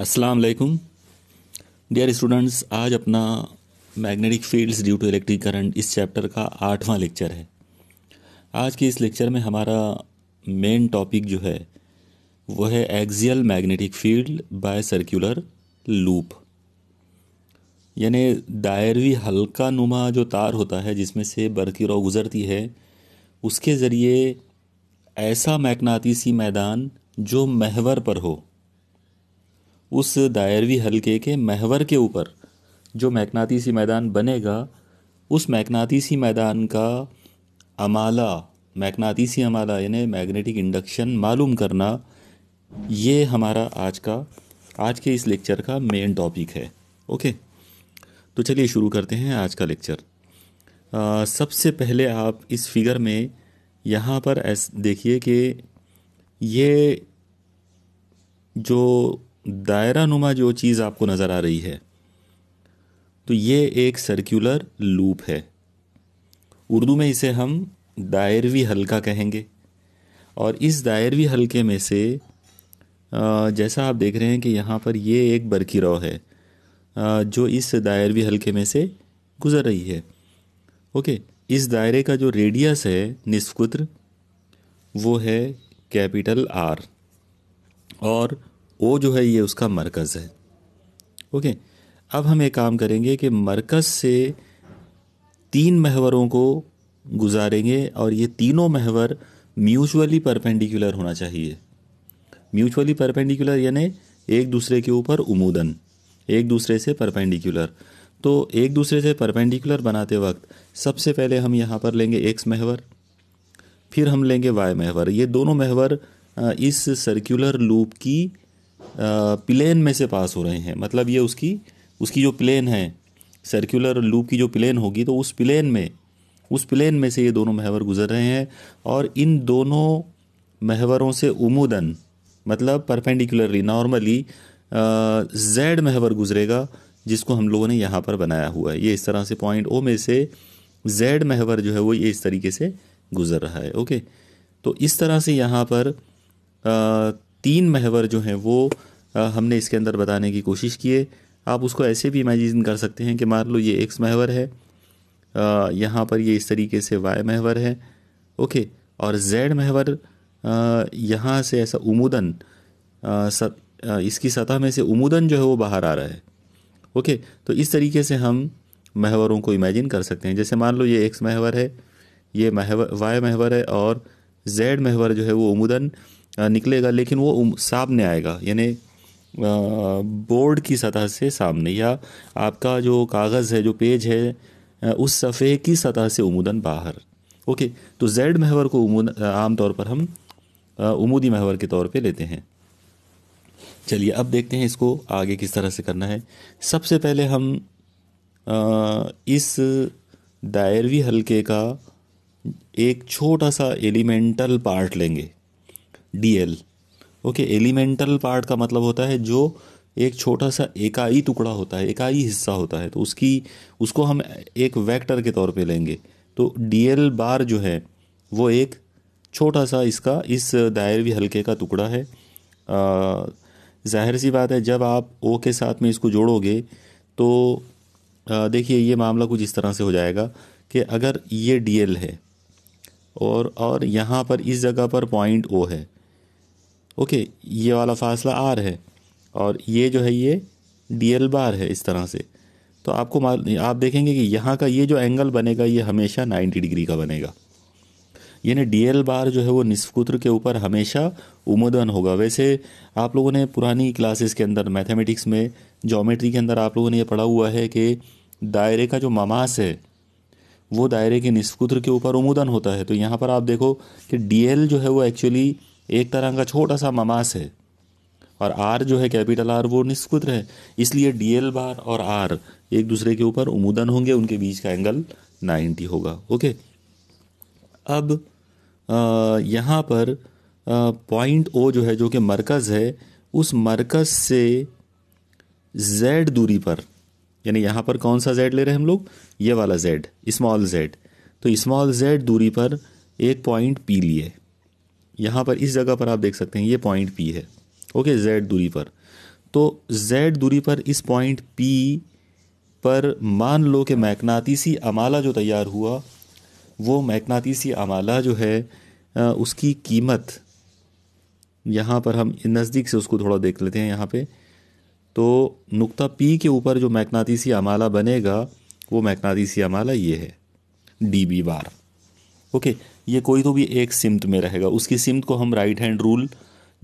अस्सलाम वालेकुम dear students आज अपना magnetic fields due to electric current इस चैप्टर का आठवां लेक्चर है आज के इस लेक्चर में हमारा मेन टॉपिक जो है वो है axial magnetic field by circular loop यानी दायरवी हल्का नुमा जो तार होता है जिसमें से बरकी रॉ गुज़रती है उसके ज़रिए ऐसा मैकनातीसी मैदान जो महवर पर हो उस दायरवी हलके के महवर के ऊपर जो मैकनातीसी मैदान बनेगा उस मैकनातीसी मैदान का अमाला मैकनातीसी अमाला यानी मैग्नेटिक इंडक्शन मालूम करना ये हमारा आज का आज के इस लेक्चर का मेन टॉपिक है ओके तो चलिए शुरू करते हैं आज का लेक्चर सबसे पहले आप इस फिगर में यहाँ पर ऐस देखिए कि ये जो दायरा नुमा जो चीज़ आपको नज़र आ रही है तो ये एक सर्कुलर लूप है उर्दू में इसे हम दायरवी हल्का कहेंगे और इस दायरवी हल्के में से जैसा आप देख रहे हैं कि यहाँ पर ये एक बरकी रॉ है जो इस दायरवी हल्के में से गुज़र रही है ओके इस दायरे का जो रेडियस है निस्कुत्र वो है कैपिटल आर और ओ जो है ये उसका मरकज़ है ओके अब हम एक काम करेंगे कि मरकज़ से तीन महवरों को गुजारेंगे और ये तीनों महवर म्यूचुअली परपेंडिकुलर होना चाहिए म्यूचुअली परपेंडिकुलर यानी एक दूसरे के ऊपर उमूदन एक दूसरे से परपेंडिकुलर तो एक दूसरे से परपेंडिकुलर बनाते वक्त सबसे पहले हम यहाँ पर लेंगे एक्स महवर फिर हम लेंगे वाई महवर ये दोनों महवर इस सर्कुलर लूप की प्लेन में से पास हो रहे हैं मतलब ये उसकी उसकी जो प्लेन है सर्कुलर लूप की जो प्लेन होगी तो उस प्लेन में उस प्लेन में से ये दोनों महवर गुजर रहे हैं और इन दोनों महवरों से उमूदन मतलब परपेंडिकुलरली नॉर्मली जेड महवर गुजरेगा जिसको हम लोगों ने यहाँ पर बनाया हुआ है ये इस तरह से पॉइंट ओ में से जेड महवर जो है वो ये इस तरीके से गुजर रहा है ओके तो इस तरह से यहाँ पर आ, तीन महवर जो हैं वो हमने इसके अंदर बताने की कोशिश की है आप उसको ऐसे भी इमेजिन कर सकते हैं कि मान लो ये एक्स महवर है यहाँ पर ये इस तरीके से वाई महवर है ओके और जेड महवर यहाँ से ऐसा उमूदन इसकी सतह में से उमूदन जो है वो बाहर आ रहा है ओके तो इस तरीके से हम महवरों को इमेजिन कर सकते हैं जैसे मान लो ये एक्स महवर है ये महवर वाई महवर है और जेड महवर जो है वो उमूदन निकलेगा लेकिन वो सामने आएगा यानी बोर्ड की सतह से सामने या आपका जो कागज़ है जो पेज है उस सफ़े की सतह से उमूदन बाहर ओके तो जेड महवर को उमूद तौर पर हम उमूदी महवर के तौर पे लेते हैं चलिए अब देखते हैं इसको आगे किस तरह से करना है सबसे पहले हम इस दायरवी हलके का एक छोटा सा एलिमेंटल पार्ट लेंगे एल ओके एलिमेंटल पार्ट का मतलब होता है जो एक छोटा सा एकाई टुकड़ा होता है एकाई हिस्सा होता है तो उसकी उसको हम एक वेक्टर के तौर पे लेंगे तो डी एल बार जो है वो एक छोटा सा इसका इस दायरवी हल्के का टुकड़ा है जाहिर सी बात है जब आप ओ के साथ में इसको जोड़ोगे तो देखिए ये मामला कुछ इस तरह से हो जाएगा कि अगर ये डी एल है और और यहाँ पर इस जगह पर पॉइंट ओ है ओके ये वाला फासला आर है और ये जो है ये डी एल बार है इस तरह से तो आपको आप देखेंगे कि यहाँ का ये जो एंगल बनेगा ये हमेशा 90 डिग्री का बनेगा यानी डी एल बार जो है वो निसफ कुत्र के ऊपर हमेशा उमदन होगा वैसे आप लोगों ने पुरानी क्लासेस के अंदर मैथमेटिक्स में जोमेट्री के अंदर आप लोगों ने ये पढ़ा हुआ है कि दायरे का जो ममास है वो दायरे के निसफ कुत्र के ऊपर उमदन होता है तो यहाँ पर आप देखो कि डी एल जो है वो एक्चुअली एक तरह का छोटा सा ममास है और आर जो है कैपिटल आर वो निष्कुत्र है इसलिए डी एल बार और आर एक दूसरे के ऊपर उमूदन होंगे उनके बीच का एंगल नाइन्टी होगा ओके अब यहाँ पर पॉइंट ओ जो है जो कि मरकज़ है उस मरकज़ से जेड दूरी पर यानी यहाँ पर कौन सा जेड ले रहे हैं हम लोग ये वाला जेड स्मॉल जेड तो स्मॉल जेड दूरी पर एक पॉइंट पी लिए यहाँ पर इस जगह पर आप देख सकते हैं ये पॉइंट पी है ओके जेड दूरी पर तो जेड दूरी पर इस पॉइंट पी पर मान लो कि मैकनातीसी अमाला जो तैयार हुआ वो मैकनातीसी अमाला जो है उसकी कीमत यहाँ पर हम नज़दीक से उसको थोड़ा देख लेते हैं यहाँ पे तो नुक्ता पी के ऊपर जो मैकनातीसी अमाला बनेगा वो मैकनातीसी अमाला ये है डी बी बार ओके ये कोई तो भी एक सिमत में रहेगा उसकी सिमत को हम राइट हैंड रूल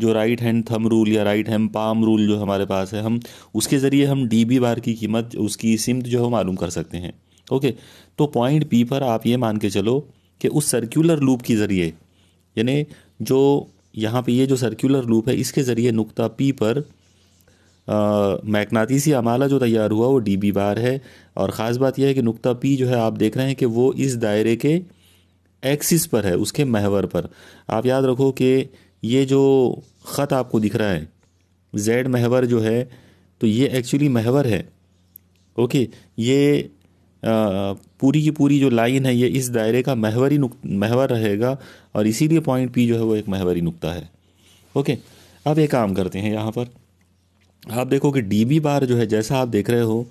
जो राइट हैंड थम रूल या राइट हैंड पाम रूल जो हमारे पास है हम उसके ज़रिए हम डी बी बार की कीमत उसकी सिमत जो है मालूम कर सकते हैं ओके तो पॉइंट पी पर आप ये मान के चलो कि उस सर्कुलर लूप के ज़रिए यानी जो यहाँ पे ये जो सर्कुलर लूप है इसके ज़रिए नुकता पी पर मैकनातीसी अमाला जो तैयार हुआ वो डी बी बार है और ख़ास बात यह है कि नुकता पी जो है आप देख रहे हैं कि वो इस दायरे के एक्सिस पर है उसके महवर पर आप याद रखो कि ये जो ख़त आपको दिख रहा है जेड महवर जो है तो ये एक्चुअली महवर है ओके ये आ, पूरी की पूरी जो लाइन है ये इस दायरे का महवरी नुक महवर रहेगा और इसीलिए पॉइंट पी जो है वो एक महवरी नुक्ता है ओके अब एक काम करते हैं यहाँ पर आप देखो कि डी बी बार जो है जैसा आप देख रहे हो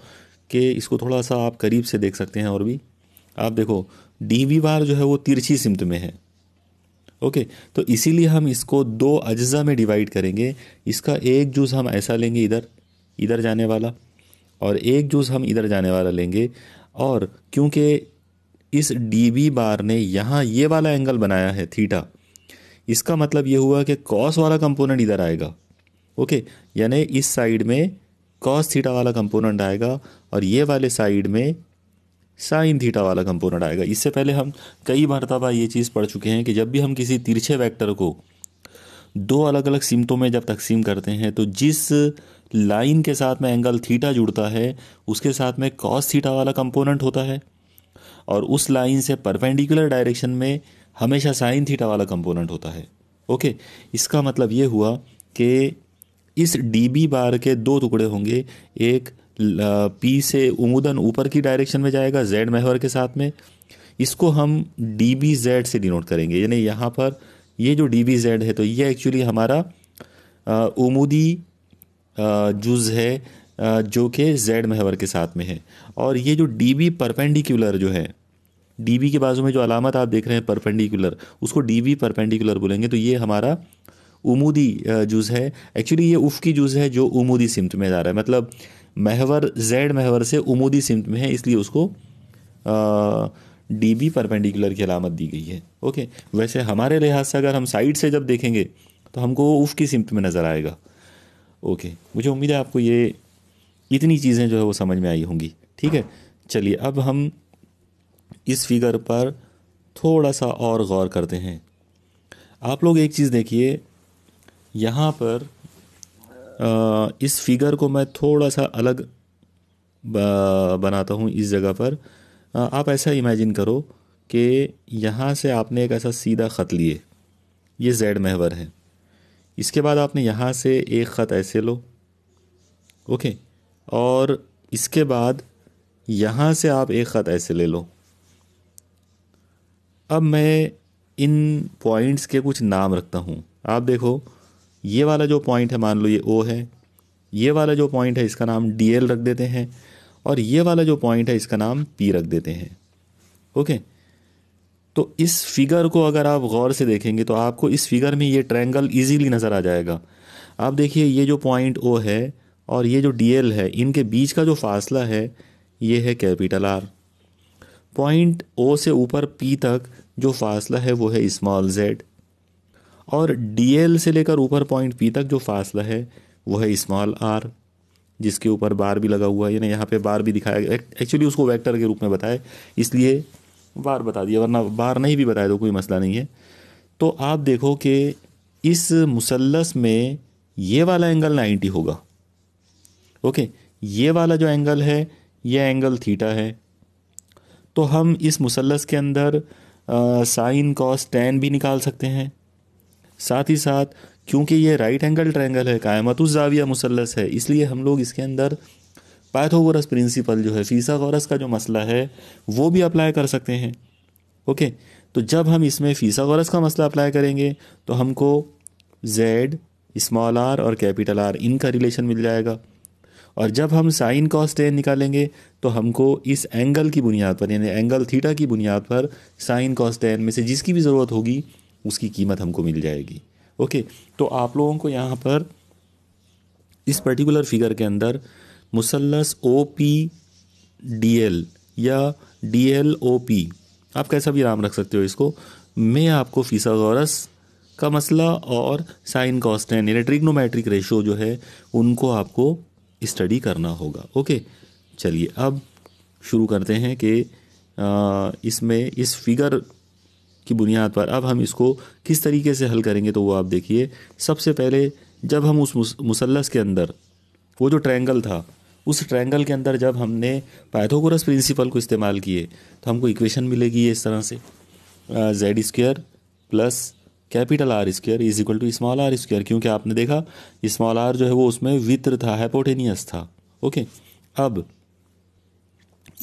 कि इसको थोड़ा सा आप करीब से देख सकते हैं और भी आप देखो डी वी बार जो है वो तिरछी सिमत में है ओके तो इसीलिए हम इसको दो अज्जा में डिवाइड करेंगे इसका एक जूस हम ऐसा लेंगे इधर इधर जाने वाला और एक जूस हम इधर जाने वाला लेंगे और क्योंकि इस डी बी बार ने यहाँ ये वाला एंगल बनाया है थीटा इसका मतलब ये हुआ कि कॉस वाला कंपोनेंट इधर आएगा ओके यानी इस साइड में कॉस थीटा वाला कंपोनेंट आएगा और ये वाले साइड में साइन थीटा वाला कंपोनेंट आएगा इससे पहले हम कई मरतबा ये चीज़ पढ़ चुके हैं कि जब भी हम किसी तिरछे वेक्टर को दो अलग अलग सिमटों में जब तकसीम करते हैं तो जिस लाइन के साथ में एंगल थीटा जुड़ता है उसके साथ में कॉस थीटा वाला कंपोनेंट होता है और उस लाइन से परपेंडिकुलर डायरेक्शन में हमेशा साइन थीटा वाला कंपोनेंट होता है ओके इसका मतलब ये हुआ कि इस डी बी बार के दो टुकड़े होंगे एक पी से उमूदन ऊपर की डायरेक्शन में जाएगा जेड महवर के साथ में इसको हम डी बी जेड से डिनोट करेंगे यानी यहाँ पर ये जो डी बी जेड है तो ये एक्चुअली हमारा उमूदी जुज़ है जो कि जेड महवर के साथ में है और ये जो डी बी परपेंडिकुलर जो है डी बी के बाजू में जो अलामत आप देख रहे हैं परपेंडिकुलर उसको डी बी परपेंडिकुलर बोलेंगे तो ये हमारा उमूदी जुज़ है एक्चुअली ये उफ़ की जुज़ है जो उमूदी सिमत में जा रहा है मतलब महवर जेड महवर से उमोदी सिमत में है इसलिए उसको डी बी परपेंडिकुलर की अलामत दी गई है ओके वैसे हमारे लिहाज से अगर हम साइड से जब देखेंगे तो हमको वो उफ की सिमत में नज़र आएगा ओके मुझे उम्मीद है आपको ये इतनी चीज़ें जो है वो समझ में आई होंगी ठीक है चलिए अब हम इस फिगर पर थोड़ा सा और गौर करते हैं आप लोग एक चीज़ देखिए यहाँ पर इस फिगर को मैं थोड़ा सा अलग बनाता हूँ इस जगह पर आप ऐसा इमेजिन करो कि यहाँ से आपने एक ऐसा सीधा ख़त लिए ये जेड महवर है इसके बाद आपने यहाँ से एक ख़त ऐसे लो ओके और इसके बाद यहाँ से आप एक ख़त ऐसे ले लो अब मैं इन पॉइंट्स के कुछ नाम रखता हूँ आप देखो ये वाला जो पॉइंट है मान लो ये ओ है ये वाला जो पॉइंट है इसका नाम डी एल रख देते हैं और ये वाला जो पॉइंट है इसका नाम पी रख देते हैं ओके तो इस फिगर को अगर आप गौर से देखेंगे तो आपको इस फिगर में ये ट्रैंगल इजीली नज़र आ जाएगा आप देखिए ये जो पॉइंट ओ है और ये जो डी है इनके बीच का जो फासला है ये है कैपिटल आर पॉइंट ओ से ऊपर पी तक जो फासला है वो है स्मॉल जेड और डी से लेकर ऊपर पॉइंट पी तक जो फासला है वह है स्मॉल आर जिसके ऊपर बार भी लगा हुआ है यानी यहाँ पे बार भी दिखाया गया एक्चुअली उसको वेक्टर के रूप में बताए इसलिए बार बता दिया वरना बार नहीं भी बताया तो कोई मसला नहीं है तो आप देखो कि इस मुसलस में ये वाला एंगल 90 होगा ओके ये वाला जो एंगल है यह एंगल थीटा है तो हम इस मुसलस के अंदर साइन कॉस टेन भी निकाल सकते हैं साथ ही साथ क्योंकि ये राइट एंगल ट्रायंगल है क़ायमत जाविया मुसलस है इसलिए हम लोग इसके अंदर पैथोवरस प्रिंसिपल जो है फीसागोरस का जो मसला है वो भी अप्लाई कर सकते हैं ओके तो जब हम इसमें फीसागोरस का मसला अप्लाई करेंगे तो हमको जेड स्मॉल आर और कैपिटल आर इनका रिलेशन मिल जाएगा और जब हम साइन कॉस टेन निकालेंगे तो हमको इस एंगल की बुनियाद पर यानी एंगल थीटा की बुनियाद पर साइन कॉस टेन में से जिसकी भी ज़रूरत होगी उसकी कीमत हमको मिल जाएगी ओके तो आप लोगों को यहाँ पर इस पर्टिकुलर फिगर के अंदर मुसलस ओ पी डी एल या डी एल ओ पी आप कैसा भी नाम रख सकते हो इसको मैं आपको फ़ीसा गौरस का मसला और साइन कॉस्टेन यानी ट्रिग्नोमेट्रिक रेशो जो है उनको आपको स्टडी करना होगा ओके चलिए अब शुरू करते हैं कि इसमें इस फिगर की बुनियाद पर अब हम इसको किस तरीके से हल करेंगे तो वो आप देखिए सबसे पहले जब हम उस मुसलस के अंदर वो जो ट्रैंगल था उस ट्रैंगल के अंदर जब हमने पाइथागोरस प्रिंसिपल को इस्तेमाल किए तो हमको इक्वेशन मिलेगी ये इस तरह से Z square plus capital R square is equal to small R square क्योंकि आपने देखा स्मॉल आर जो है वो उसमें वित्र था हाइपोटेनियस था ओके अब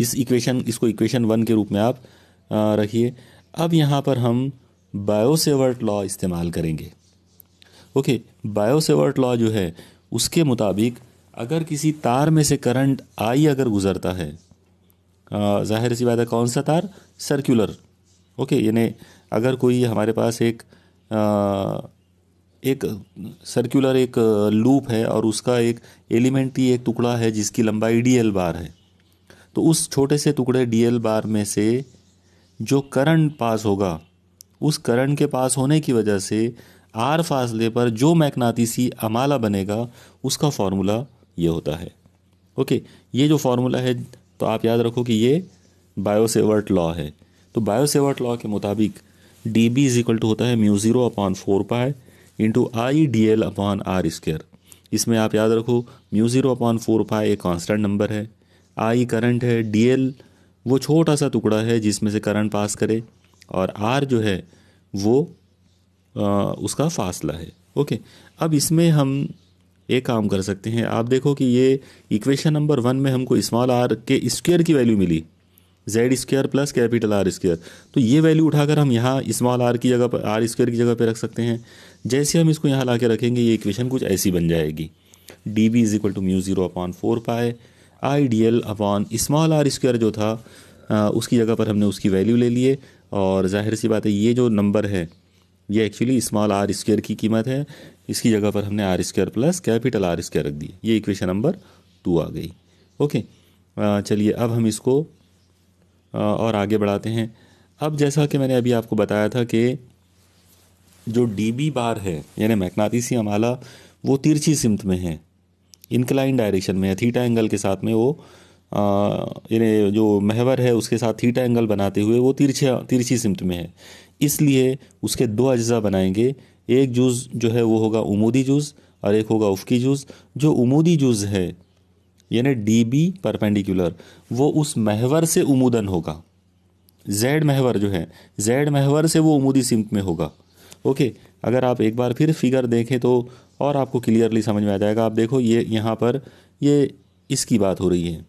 इस इक्वेशन इसको इक्वेशन वन के रूप में आप रखिए अब यहाँ पर हम बायोसेवर्ट लॉ इस्तेमाल करेंगे ओके बायोसेवर्ट लॉ जो है उसके मुताबिक अगर किसी तार में से करंट आई अगर गुज़रता है ज़ाहिर सी बात है कौन सा तार सर्कुलर ओके यानी अगर कोई हमारे पास एक आ, एक सर्कुलर एक लूप है और उसका एक एलिमेंट ही एक टुकड़ा है जिसकी लंबाई डी एल बार है तो उस छोटे से टुकड़े डी एल बार में से जो करंट पास होगा उस करंट के पास होने की वजह से आर फासले पर जो मैकनातीसी अमाला बनेगा उसका फार्मूला ये होता है ओके ये जो फार्मूला है तो आप याद रखो कि ये बायोसेवर्ट लॉ है तो बायोसेवर्ट लॉ के मुताबिक D B is equal to होता है mu zero upon four pi into I D L upon R square इसमें आप याद रखो म्यू ज़ीरो अपॉन फोर पाए एक कॉन्स्टेंट नंबर है आई करंट है डी एल वो छोटा सा टुकड़ा है जिसमें से करंट पास करे और आर जो है वो आ, उसका फासला है ओके अब इसमें हम एक काम कर सकते हैं आप देखो कि ये इक्वेशन नंबर वन में हमको स्मॉल आर के स्क्वेयर की वैल्यू मिली Z square plus capital R square तो ये वैल्यू उठाकर हम यहाँ स्मॉल आर की जगह पर आर स्क्वेयर की जगह पर रख सकते हैं जैसे हम इसको यहाँ ला के रखेंगे ये इक्वेशन कुछ ऐसी बन जाएगी D B is equal to mu zero upon four pi I D L upon small R square जो था आ, उसकी जगह पर हमने उसकी वैल्यू ले लिए और जाहिर सी बात है ये जो नंबर है ये एक्चुअली स्मॉल आर स्क्वायर की कीमत है इसकी जगह पर हमने R square plus capital R square रख दी ये इक्वेशन नंबर टू आ गई ओके चलिए अब हम इसको आ, और आगे बढ़ाते हैं अब जैसा कि मैंने अभी आपको बताया था कि जो डी बी बार है यानी मैकनातीसी अमाला वो तिरछी सिमत में है इनक्लाइन डायरेक्शन में थीटा एंगल के साथ में वो यानी जो महवर है उसके साथ थीटा एंगल बनाते हुए वो तिरछा तिरछी सिमत में है इसलिए उसके दो अज्जा बनाएंगे एक जूस जो है वो होगा उमूदी जूस और एक होगा उफकी जूस जो उमूदी जूज है यानी डी बी परपेंडिकुलर वो उस महवर से उमूदन होगा जेड महवर जो है जेड महवर से वो उमूदी सिमत में होगा ओके अगर आप एक बार फिर फिगर देखें तो और आपको क्लियरली समझ में आ जाएगा आप देखो ये यहाँ पर ये इसकी बात हो रही है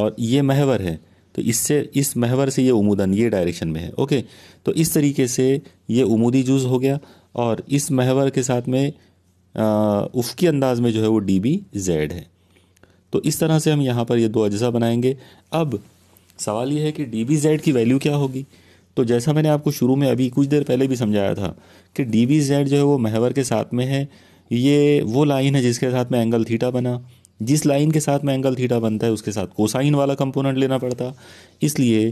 और ये महवर है तो इससे इस महवर से ये उमूदन ये डायरेक्शन में है ओके तो इस तरीके से ये उमूदी जूज हो गया और इस महवर के साथ में उफकी अंदाज में जो है वो डी बी जेड है तो इस तरह से हम यहाँ पर ये दो अज्जा बनाएंगे अब सवाल ये है कि डी बी जेड की वैल्यू क्या होगी तो जैसा मैंने आपको शुरू में अभी कुछ देर पहले भी समझाया था कि डी बी जेड जो है वो महवर के साथ में है ये वो लाइन है जिसके साथ में एंगल थीटा बना जिस लाइन के साथ में एंगल थीटा बनता है उसके साथ कोसाइन वाला कंपोनेंट लेना पड़ता इसलिए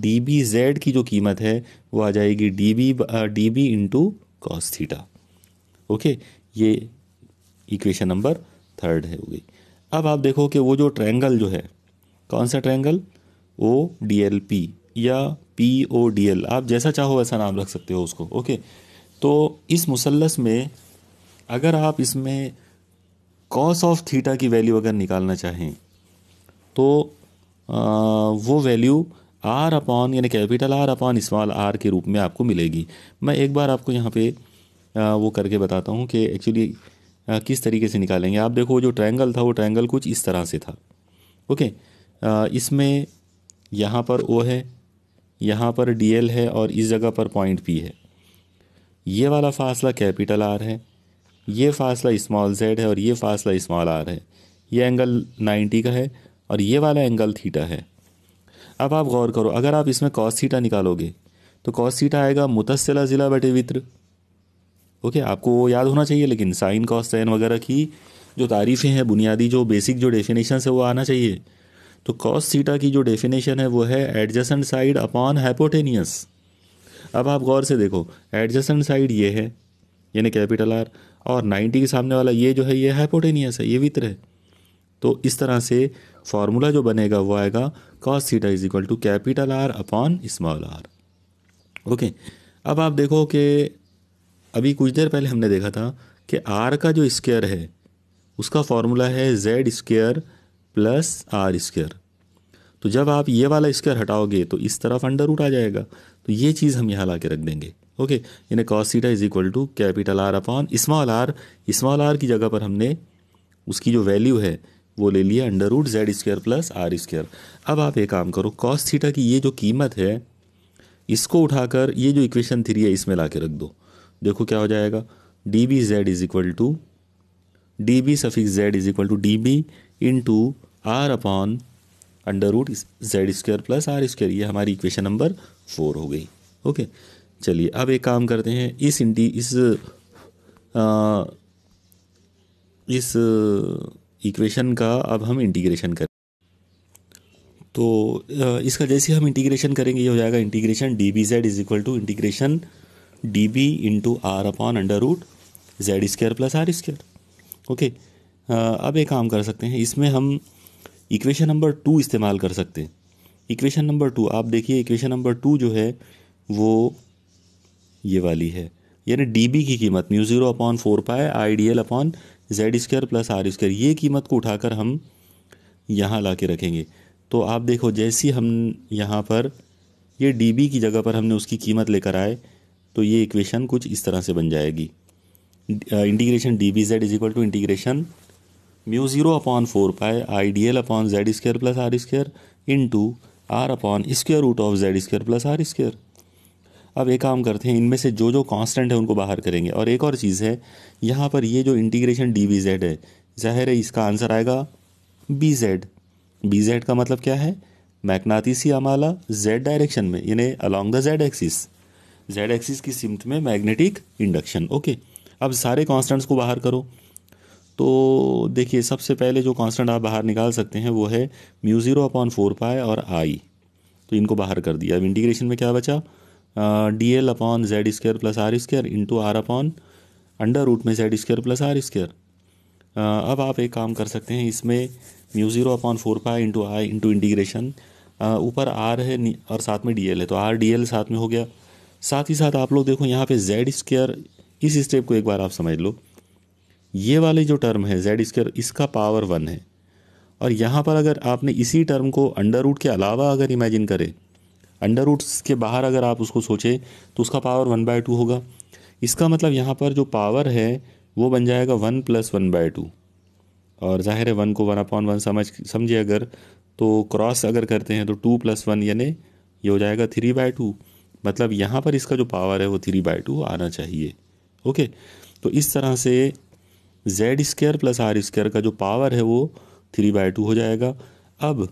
डी बी जेड की जो कीमत है वो आ जाएगी D B D B into cos theta okay ये इक्वेशन नंबर थर्ड है हो गई अब आप देखो कि वो जो ट्रैंगल जो है कौन सा triangle O D L P या पी ओ डी एल आप जैसा चाहो वैसा नाम रख सकते हो उसको ओके तो इस मुसलस में अगर आप इसमें कॉस ऑफ थीटा की वैल्यू अगर निकालना चाहें तो आ, वो वैल्यू आर अपॉन यानी capital R upon small R के रूप में आपको मिलेगी मैं एक बार आपको यहाँ पे आ, वो करके बताता हूँ कि एक्चुअली किस तरीके से निकालेंगे आप देखो जो ट्रायंगल था वो ट्रायंगल कुछ इस तरह से था ओके आ, इसमें यहाँ पर ओ है यहाँ पर डी है और इस जगह पर पॉइंट पी है ये वाला फासला कैपिटल आर है ये फासला स्मॉल जेड है और ये फासला स्मॉल आर है ये एंगल 90 का है और ये वाला एंगल थीटा है अब आप गौर करो अगर आप इसमें कॉस थीटा निकालोगे तो कॉस थीटा आएगा मुतसला ज़िला बटे वित्र ओके आपको वो याद होना चाहिए लेकिन साइन कॉस साइन वगैरह की जो तारीफ़ें हैं बुनियादी जो बेसिक जो डेफिनेशन है वो आना चाहिए तो कॉस थीटा की जो डेफिनेशन है वो है एडजसेंट साइड अपॉन हाइपोटेनियस अब आप गौर से देखो एडजसेंट साइड ये है यानी कैपिटल आर और 90 के सामने वाला ये जो है ये हाइपोटेनियस है ये वित्र है तो इस तरह से फार्मूला जो बनेगा वो आएगा cos theta is equal to capital R upon small R okay अब आप देखो कि अभी कुछ देर पहले हमने देखा था कि आर का जो स्केयर है उसका फार्मूला है Z square plus R square तो जब आप ये वाला स्क्वेयर हटाओगे तो इस तरफ अंडर रूट आ जाएगा तो ये चीज़ हम यहाँ ला के रख देंगे ओके यानी cos theta is equal to capital R upon small R small R की जगह पर हमने उसकी जो वैल्यू है वो ले लिया under root Z square plus R square अब आप एक काम करो कॉस थीटा की ये जो कीमत है इसको उठाकर ये जो इक्वेशन थ्री है इसमें ला के रख दो देखो क्या हो जाएगा D B Z is equal to D B suffix Z is equal to D B into R upon under root Z square plus R square ये हमारी इक्वेशन नंबर फोर हो गई ओके चलिए अब एक काम करते हैं इस इंटी इस आ, इस इक्वेशन का अब हम इंटीग्रेशन करें तो इसका जैसे हम इंटीग्रेशन करेंगे ये हो जाएगा integration D B Z is equal to integration D B into R upon under root Z square plus R square okay अब एक काम कर सकते हैं इसमें हम इक्वेशन नंबर टू इस्तेमाल कर सकते हैं इक्वेशन नंबर टू आप देखिए इक्वेशन नंबर टू जो है वो ये वाली है यानी डी बी की कीमत mu zero upon four pi I D L upon Z square plus R square ये कीमत को उठाकर हम यहाँ ला के रखेंगे तो आप देखो जैसी हम यहाँ पर ये डी बी की जगह पर हमने उसकी कीमत लेकर आए तो ये इक्वेशन कुछ इस तरह से बन जाएगी integration D B Z is equal to integration mu zero upon four pi I D L upon Z square plus R square into R upon square root of Z square plus R square अब एक काम करते हैं इनमें से जो जो constant है उनको बाहर करेंगे और एक और चीज़ है यहाँ पर ये जो इंटीग्रेशन डी बी जेड है ज़ाहिर है इसका आंसर आएगा बी जेड बी जेड का मतलब क्या है मैग्नातीसी अमाला जेड डायरेक्शन में यानी along the Z axis Z axis की सिमत में मैग्नेटिक इंडक्शन ओके अब सारे कॉन्स्टेंट्स को बाहर करो तो देखिए सबसे पहले जो कांस्टेंट आप बाहर निकाल सकते हैं वो है म्यू ज़ीरो अपॉन फोर पाए और आई तो इनको बाहर कर दिया अब इंटीग्रेशन में क्या बचा D L upon Z square plus R square into R upon under root में Z square plus R square अब आप एक काम कर सकते हैं इसमें mu zero upon four pi into I into integration ऊपर आर है और साथ में डी एल है तो आर डी एल साथ में हो गया साथ ही साथ आप लोग देखो यहाँ पे जेड स्क्र इस स्टेप को एक बार आप समझ लो ये वाली जो टर्म है जेड स्क्र इसका पावर वन है और यहाँ पर अगर आपने इसी टर्म को अंडर रूट के अलावा अगर इमेजिन करें अंडर रूट के बाहर अगर आप उसको सोचें तो उसका पावर वन बाय टू होगा इसका मतलब यहाँ पर जो पावर है वो बन जाएगा one plus one by two और ज़ाहिर है वन को वन अपॉन वन समझ समझे अगर तो क्रॉस अगर करते हैं तो टू प्लस वन यानी ये हो जाएगा थ्री बाय टू मतलब यहाँ पर इसका जो पावर है वो थ्री बाय टू आना चाहिए ओके तो इस तरह से Z square plus R square का जो पावर है वो थ्री बाई टू हो जाएगा अब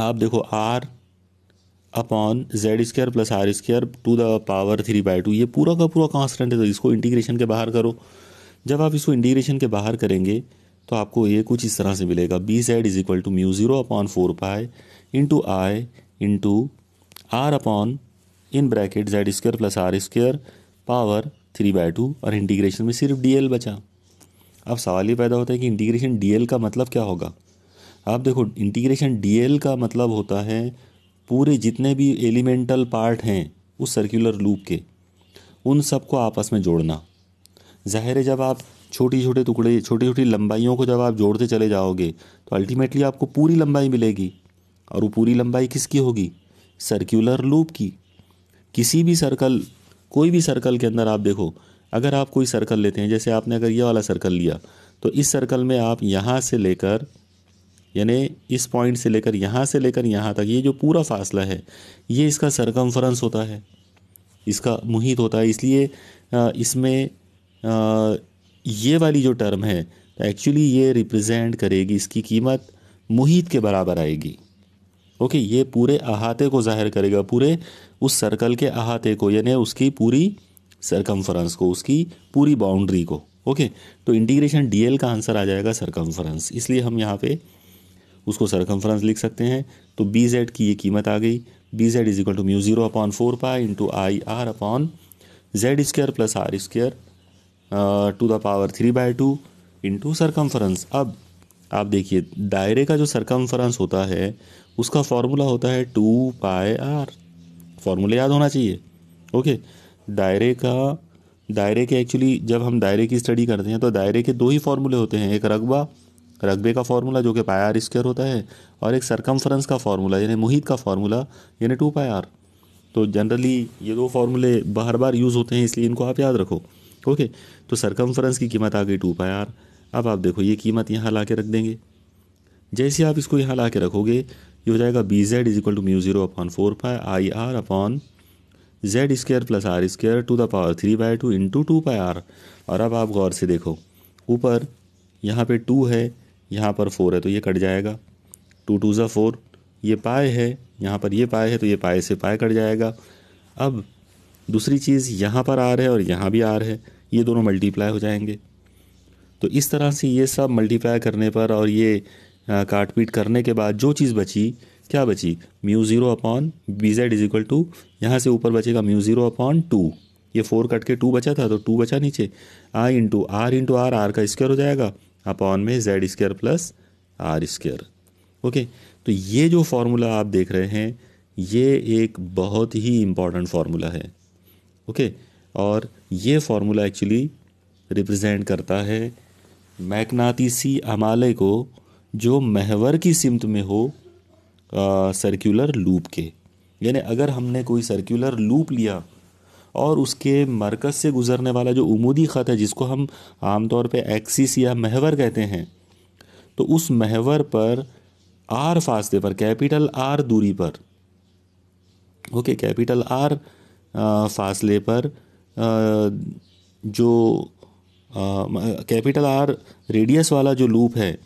आप देखो R upon Z square plus R square to the power three by two ये पूरा का पूरा कांस्टेंट है तो इसको इंटीग्रेशन के बाहर करो जब आप इसको इंटीग्रेशन के बाहर करेंगे तो आपको ये कुछ इस तरह से मिलेगा B Z is equal to mu zero upon four pi into I into R upon in bracket Z square plus R square power three by two और इंटीग्रेशन में सिर्फ डी एल बचा अब सवाल ये पैदा होता है कि इंटीग्रेशन डी का मतलब क्या होगा आप देखो इंटीग्रेशन डी का मतलब होता है पूरे जितने भी एलिमेंटल पार्ट हैं उस सर्कुलर लूप के उन सबको आपस में जोड़ना जाहिर है जब आप छोटी छोटे टुकड़े छोटी छोटी लंबाइयों को जब आप जोड़ते चले जाओगे तो अल्टीमेटली आपको पूरी लंबाई मिलेगी और वो पूरी लंबाई किसकी होगी सर्कुलर लूप की किसी भी सर्कल कोई भी सर्कल के अंदर आप देखो अगर आप कोई सर्कल लेते हैं जैसे आपने अगर ये वाला सर्कल लिया तो इस सर्कल में आप यहाँ से लेकर यानी इस पॉइंट से लेकर यहाँ से लेकर यहाँ तक ये जो पूरा फासला है ये इसका सरकमफ्रेंस होता है इसका मुहित होता है इसलिए इसमें ये वाली जो टर्म है तो एक्चुअली ये रिप्रेजेंट करेगी इसकी कीमत मुहित के बराबर आएगी ओके ये पूरे अहाते को जाहिर करेगा पूरे उस सर्कल के अहाते को यानी उसकी पूरी सरकमफरेंस को उसकी पूरी बाउंड्री को ओके तो इंटीग्रेशन डीएल का आंसर आ जाएगा सरकमफरेंस इसलिए हम यहाँ पे उसको सरकमफरेंस लिख सकते हैं तो बी जेड की ये कीमत आ गई B Z is equal to mu zero upon four pi into I R upon Z square plus R square to the power three by two into circumference अब आप देखिए दायरे का जो सरकमफरेंस होता है उसका फॉर्मूला होता है टू पाए आर फॉर्मूला याद होना चाहिए ओके दायरे का दायरे के एक्चुअली जब हम दायरे की स्टडी करते हैं तो दायरे के दो ही फार्मूले होते हैं एक रकबा रकबे का फार्मूला जो कि पाई आर स्क्र होता है और एक सरकमफ्रेंस का फार्मूला यानी मुहित का फार्मूला यानी टू पाई आर तो जनरली ये दो फार्मूले बार बार यूज़ होते हैं इसलिए इनको आप याद रखो ओके तो सरकमफ्रेंस की कीमत आ गई टू पाई आर अब आप देखो ये कीमत यहाँ ला के रख देंगे जैसे आप इसको यहाँ ला के रखोगे ये हो जाएगा B Z is equal to mu zero upon four pi I R upon Z square plus R square to the power three by two into two by R और अब आप गौर से देखो ऊपर यहाँ पे टू है यहाँ पर फोर है तो ये कट जाएगा टू टू ज़ा फोर ये पाए है यहाँ पर ये पाए है तो ये पाए से पाए कट जाएगा अब दूसरी चीज़ यहाँ पर आर है और यहाँ भी आर है ये दोनों मल्टीप्लाई हो जाएंगे तो इस तरह से ये सब मल्टीप्लाई करने पर और ये काट पीट करने के बाद जो चीज़ बची क्या बची mu zero upon B Z is equal to यहाँ से ऊपर बचेगा म्यू ज़ीरो अपॉन टू ये फोर कट के टू बचा था तो टू बचा नीचे I into R into R R का स्क्वायर हो जाएगा अपॉन में Z square plus R square okay तो ये जो फार्मूला आप देख रहे हैं ये एक बहुत ही इम्पॉर्टेंट फार्मूला है ओके और ये फार्मूला एक्चुअली रिप्रेजेंट करता है मैकनातीसी अमाले को जो महवर की सिमत में हो सर्कुलर लूप के यानी अगर हमने कोई सर्कुलर लूप लिया और उसके मरकज़ से गुज़रने वाला जो उमूदी ख़त है जिसको हम आमतौर पे एक्सिस या महवर कहते हैं तो उस महवर पर आर फासले पर कैपिटल आर दूरी पर ओके कैपिटल आर फासले पर आ, जो कैपिटल आर रेडियस वाला जो लूप है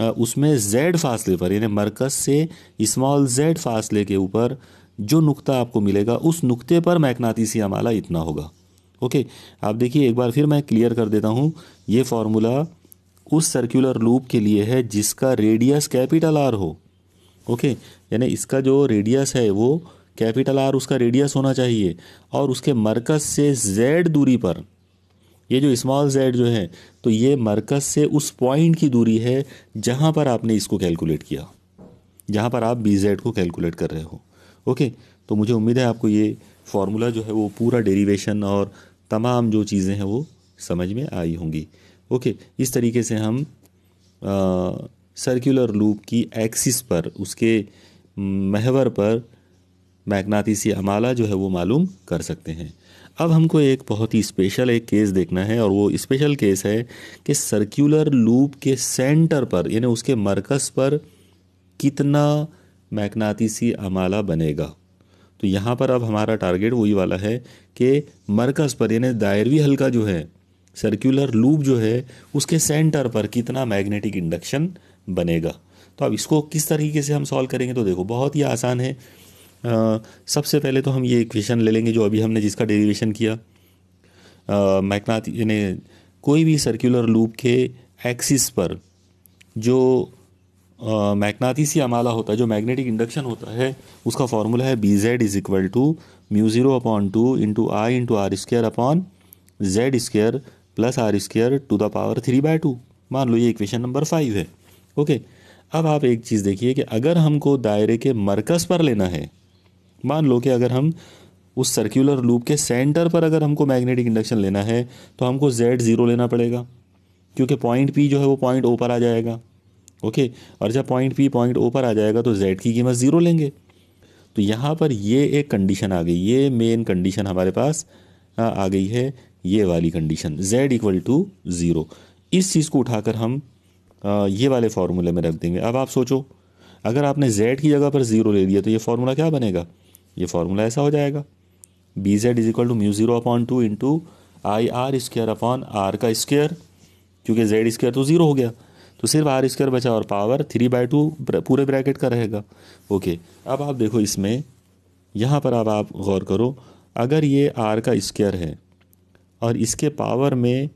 आ, उसमें जेड फासले पर यानी मरकज़ से स्मॉल जेड फासले के ऊपर जो नुक्ता आपको मिलेगा उस नुक्ते पर मैकनातीसी अमाला इतना होगा ओके आप देखिए एक बार फिर मैं क्लियर कर देता हूँ ये फार्मूला उस सर्कुलर लूप के लिए है जिसका रेडियस कैपिटल आर हो ओके यानी इसका जो रेडियस है वो कैपिटल आर उसका रेडियस होना चाहिए और उसके मरकज़ से जेड दूरी पर ये जो स्मॉल जेड जो है तो ये मरकज़ से उस पॉइंट की दूरी है जहाँ पर आपने इसको कैलकुलेट किया जहाँ पर आप बी जेड को कैलकुलेट कर रहे हो ओके तो मुझे उम्मीद है आपको ये फार्मूला जो है वो पूरा डेरिवेशन और तमाम जो चीज़ें हैं वो समझ में आई होंगी ओके इस तरीके से हम सर्कुलर लूप की एक्सिस पर उसके महवर पर मैगनातीसी अमाला जो है वो मालूम कर सकते हैं अब हमको एक बहुत ही स्पेशल एक केस देखना है और वो स्पेशल केस है कि सर्कुलर लूप के सेंटर पर यानी उसके मरकज़ पर कितना मैकनातीसी अमाला बनेगा तो यहाँ पर अब हमारा टारगेट वही वाला है कि मरकज़ पर यानी दायरवी हल्का जो है सर्कुलर लूप जो है उसके सेंटर पर कितना मैग्नेटिक इंडक्शन बनेगा तो अब इसको किस तरीके से हम सॉल्व करेंगे तो देखो बहुत ही आसान है आ, सबसे पहले तो हम ये इक्वेशन ले लेंगे जो अभी हमने जिसका डेरिवेशन किया मैकनाथ यानी कोई भी सर्कुलर लूप के एक्सिस पर जो मैग्नातीसी अमाला होता है जो मैग्नेटिक इंडक्शन होता है उसका फार्मूला है B Z is equal to mu zero upon two into I into R square upon Z square plus R square to the power three by two मान लो ये इक्वेशन नंबर फाइव है okay अब आप एक चीज़ देखिए कि अगर हमको दायरे के मरकज़ पर लेना है मान लो कि अगर हम उस सर्क्यूलर लूप के सेंटर पर अगर हमको मैग्नेटिक इंडक्शन लेना है तो हमको जेड ज़ीरो लेना पड़ेगा क्योंकि पॉइंट पी जो है वो पॉइंट ओ पर आ जाएगा ओके और जब पॉइंट पी पॉइंट ओ पर आ जाएगा तो जेड की कीमत ज़ीरो लेंगे तो यहाँ पर ये एक कंडीशन आ गई ये मेन कंडीशन हमारे पास हाँ, आ गई है ये वाली condition Z equal to zero इस चीज़ को उठाकर हम ये वाले फार्मूले में रख देंगे अब आप सोचो अगर आपने जेड की जगह पर ज़ीरो ले लिया तो ये फार्मूला क्या बनेगा ये फार्मूला ऐसा हो जाएगा B Z is equal to mu zero upon two into I R square upon R का स्क्र क्योंकि जेड स्क्र तो ज़ीरो हो गया तो सिर्फ आर स्क्वायर बचा और पावर थ्री बाई टू पूरे ब्रैकेट का रहेगा ओके अब आप देखो इसमें यहाँ पर अब आप गौर करो अगर ये आर का स्क्वायर है और इसके पावर में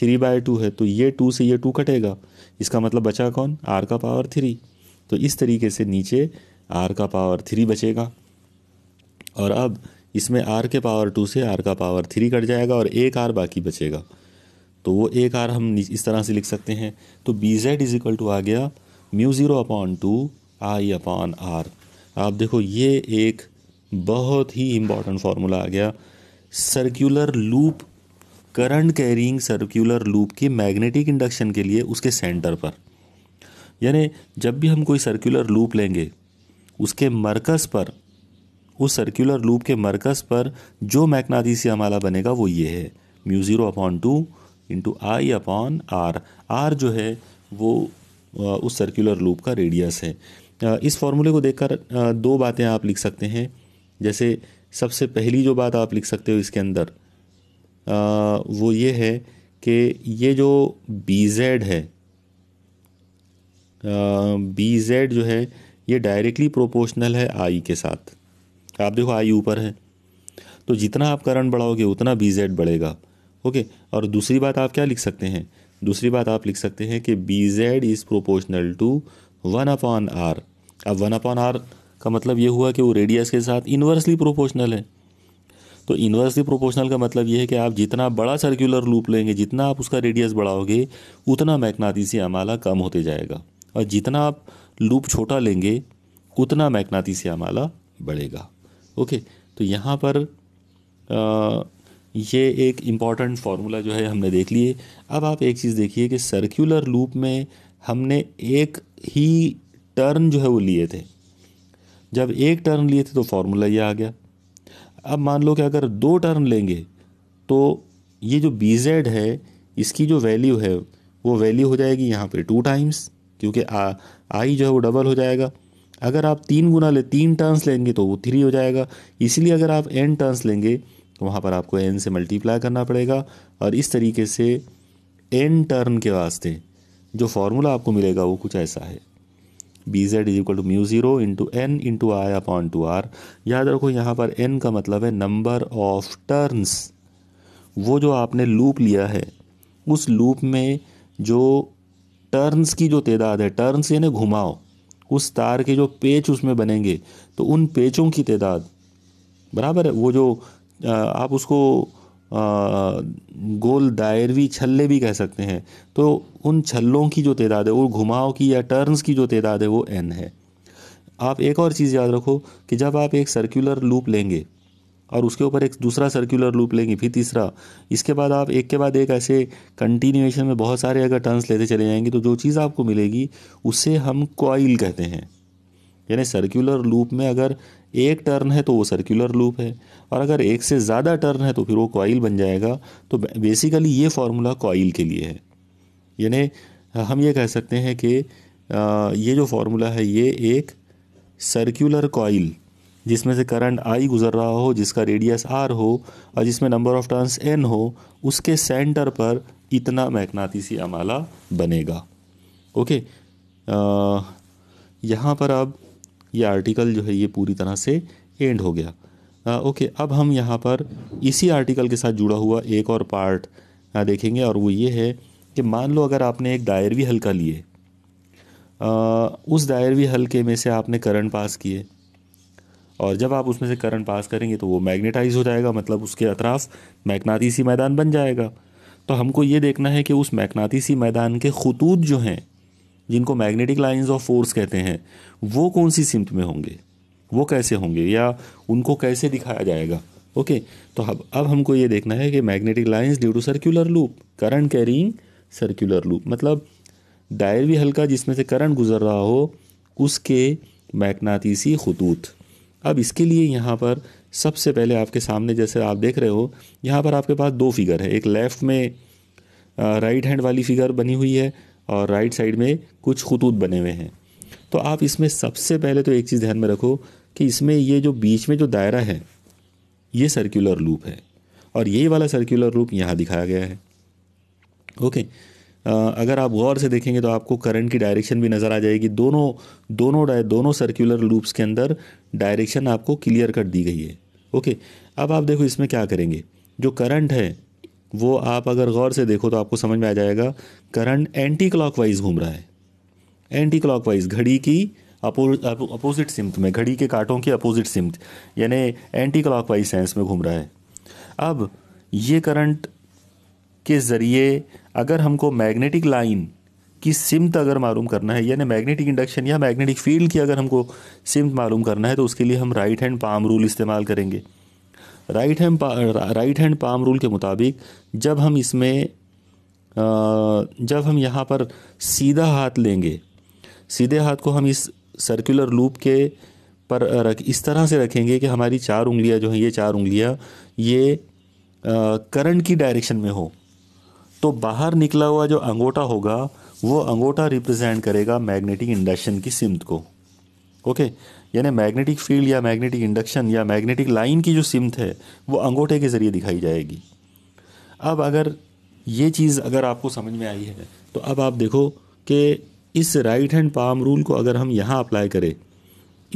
थ्री बाय टू है तो ये टू से ये टू कटेगा इसका मतलब बचा कौन आर का पावर थ्री तो इस तरीके से नीचे आर का पावर थ्री बचेगा और अब इसमें आर के पावर टू से आर का पावर थ्री कट जाएगा और एक आर बाकी बचेगा तो वो एक आर हम इस तरह से लिख सकते हैं तो B Z is equal to आ गया mu zero upon two I upon R आप देखो ये एक बहुत ही इम्पॉर्टेंट फार्मूला आ गया circular loop current carrying circular loop की मैग्नेटिक इंडक्शन के लिए उसके सेंटर पर यानी जब भी हम कोई सर्कुलर लूप लेंगे उसके मरकज़ पर उस सर्कुलर लूप के मरकज़ पर जो मैकनादीसी हमारा बनेगा वो ये है mu zero upon two into I upon R R जो है वो उस सर्कुलर लूप का रेडियस है इस फॉर्मूले को देखकर दो बातें आप लिख सकते हैं जैसे सबसे पहली जो बात आप लिख सकते हो इसके अंदर वो ये है कि ये जो बी जेड है बी जेड जो है ये डायरेक्टली प्रोपोर्शनल है आई के साथ आप देखो आई ऊपर है तो जितना आप करंट बढ़ाओगे उतना बी जेड बढ़ेगा ओके और दूसरी बात आप क्या लिख सकते हैं दूसरी बात आप लिख सकते हैं कि B Z is proportional to one upon R अब वन अपॉन आर का मतलब ये हुआ कि वो रेडियस के साथ इन्वर्सली प्रोपोर्शनल है तो इन्वर्सली प्रोपोर्शनल का मतलब ये है कि आप जितना बड़ा सर्कुलर लूप लेंगे जितना आप उसका रेडियस बढ़ाओगे उतना मैकनातीसी अमाला कम होते जाएगा और जितना आप लूप छोटा लेंगे उतना मैकनातीसी अमाला बढ़ेगा ओके तो यहाँ पर आ, ये एक इम्पॉर्टेंट फार्मूला जो है हमने देख लिए अब आप एक चीज़ देखिए कि सर्कुलर लूप में हमने एक ही टर्न जो है वो लिए थे जब एक टर्न लिए थे तो फार्मूला ये आ गया अब मान लो कि अगर दो टर्न लेंगे तो ये जो बी जेड है इसकी जो वैल्यू है वो वैल्यू हो जाएगी यहाँ पे टू टाइम्स क्योंकि आई जो है वो डबल हो जाएगा अगर आप तीन गुना ले तीन टर्न्स लेंगे तो वो थ्री हो जाएगा इसलिए अगर आप एन टर्न्स लेंगे तो वहाँ पर आपको एन से मल्टीप्लाई करना पड़ेगा और इस तरीके से एन टर्न के वास्ते जो फार्मूला आपको मिलेगा वो कुछ ऐसा है B Z is equal to mu zero into N into I upon two R याद रखो यहाँ पर एन का मतलब है नंबर ऑफ टर्न्स वो जो आपने लूप लिया है उस लूप में जो टर्न्स की जो तादाद है टर्न्स यानी घुमाओ उस तार के जो पेच उसमें बनेंगे तो उन पेचों की तादाद बराबर है वो जो आप उसको गोल दायरवी छल्ले भी कह सकते हैं तो उन छल्लों की जो तादाद है वो घुमाव की या टर्न्स की जो तादाद है वो एन है आप एक और चीज़ याद रखो कि जब आप एक सर्कुलर लूप लेंगे और उसके ऊपर एक दूसरा सर्कुलर लूप लेंगे फिर तीसरा इसके बाद आप एक के बाद एक ऐसे कंटिन्यूएशन में बहुत सारे अगर टर्न्स लेते चले जाएंगे तो जो चीज़ आपको मिलेगी उसे हम कॉइल कहते हैं यानी सर्कुलर लूप में अगर एक टर्न है तो वो सर्कुलर लूप है और अगर एक से ज़्यादा टर्न है तो फिर वो कॉइल बन जाएगा तो बेसिकली ये फार्मूला कॉइल के लिए है यानी हम ये कह सकते हैं कि ये जो फार्मूला है ये एक सर्कुलर कॉइल जिसमें से करंट आई गुजर रहा हो जिसका रेडियस आर हो और जिसमें नंबर ऑफ टर्न्स एन हो उसके सेंटर पर इतना मैकनातीसी अमाला बनेगा ओके यहाँ पर अब ये आर्टिकल जो है ये पूरी तरह से एंड हो गया आ, ओके अब हम यहाँ पर इसी आर्टिकल के साथ जुड़ा हुआ एक और पार्ट आ, देखेंगे और वो ये है कि मान लो अगर आपने एक दायरवी हल्का लिए उस दायरवी हल्के में से आपने करंट पास किए और जब आप उसमें से करंट पास करेंगे तो वो मैग्नेटाइज हो जाएगा मतलब उसके अतराफ मैकनातीसी मैदान बन जाएगा तो हमको ये देखना है कि उस मैकनातीसी मैदान के खतूत जो हैं जिनको मैग्नेटिक लाइंस ऑफ फोर्स कहते हैं वो कौन सी सिमट में होंगे वो कैसे होंगे या उनको कैसे दिखाया जाएगा ओके तो अब अब हमको ये देखना है कि magnetic lines due to circular loop current carrying circular loop मतलब दायर भी हल्का जिसमें से करंट गुजर रहा हो उसके मैकनातीसी खतूत अब इसके लिए यहाँ पर सबसे पहले आपके सामने जैसे आप देख रहे हो यहाँ पर आपके पास दो फिगर है एक लेफ़्ट में राइट हैंड वाली फिगर बनी हुई है और राइट साइड में कुछ खतूत बने हुए हैं तो आप इसमें सबसे पहले तो एक चीज़ ध्यान में रखो कि इसमें ये जो बीच में जो दायरा है ये सर्कुलर लूप है और यही वाला सर्कुलर लूप यहाँ दिखाया गया है ओके अगर आप गौर से देखेंगे तो आपको करंट की डायरेक्शन भी नज़र आ जाएगी दोनों दोनों दोनों सर्कुलर लूप्स के अंदर डायरेक्शन आपको क्लियर कट दी गई है ओके अब आप देखो इसमें क्या करेंगे जो करंट है वो आप अगर गौर से देखो तो आपको समझ में आ जाएगा करंट एंटी क्लॉकवाइज घूम रहा है एंटी क्लॉकवाइज घड़ी की अपो अपोजिट सिमत में घड़ी के कांटों की अपोजिट सिमत यानी एंटी क्लॉकवाइज सेंस में घूम रहा है अब ये करंट के ज़रिए अगर हमको मैग्नेटिक लाइन की सिमत अगर मालूम करना है यानी मैग्नेटिक इंडक्शन या मैग्नेटिक फील्ड की अगर हमको सिमत मालूम करना है तो उसके लिए हम राइट हैंड पाम रूल इस्तेमाल करेंगे right hand right hand palm rule के मुताबिक जब हम इसमें जब हम यहाँ पर सीधा हाथ लेंगे सीधे हाथ को हम इस सर्कुलर लूप के पर रख इस तरह से रखेंगे कि हमारी चार उंगलियाँ जो हैं ये चार उंगलियाँ ये करंट की डायरेक्शन में हो तो बाहर निकला हुआ जो अंगूठा होगा वो अंगूठा रिप्रेजेंट करेगा मैग्नेटिक इंडक्शन की सिमत को ओके यानी मैग्नेटिक फील्ड या मैग्नेटिक इंडक्शन या मैग्नेटिक लाइन की जो सिमत है वो अंगूठे के ज़रिए दिखाई जाएगी अब अगर ये चीज़ अगर आपको समझ में आई है तो अब आप देखो कि इस राइट हैंड पाम रूल को अगर हम यहाँ अप्लाई करें